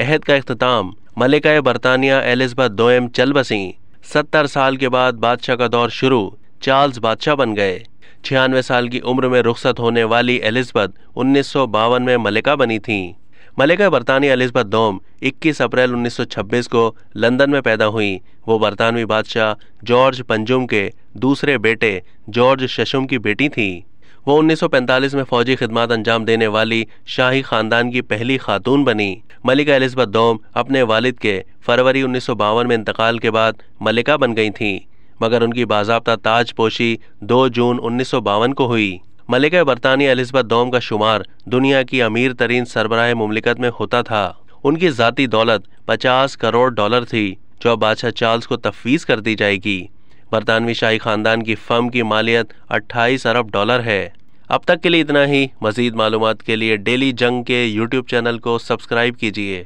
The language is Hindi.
अहद का अख्ताम मलिका बरतानिया एलिजबा दोएम चल बसी सत्तर साल के बाद बादशाह का दौर शुरू चार्ल्स बादशाह बन गए छियानवे साल की उम्र में रुख्सत होने वाली एलिजबेथ उन्नीस में मलिका बनी थीं मलिका बरतानिया एलिजथ दोम 21 अप्रैल 1926 को लंदन में पैदा हुई वो बरतानवी बादशाह जॉर्ज पंजुम के दूसरे बेटे जॉर्ज शशुम की बेटी थीं वो 1945 में फौजी खिदमत अंजाम देने वाली शाही खानदान की पहली खातून बनी मलिका एलिजबत दोम अपने वालिद के फरवरी उन्नीस में इंतकाल के बाद मलिका बन गई थीं मगर उनकी बाजाबता ताज पोशी दो जून उन्नीस को हुई मलिका बरतानिया एलिजबत दोम का शुमार दुनिया की अमीर तरीन सरबराह ममलिकत में होता था उनकी ज़ाती दौलत 50 करोड़ डॉलर थी जो बादशाह चार्ल्स को तफवीज़ कर दी जाएगी बरतानवी शाही खानदान की फर्म की मालियत अट्ठाईस अरब डॉलर है अब तक के लिए इतना ही मजीद मालूम के लिए डेली जंग के यूट्यूब चैनल को सब्सक्राइब कीजिए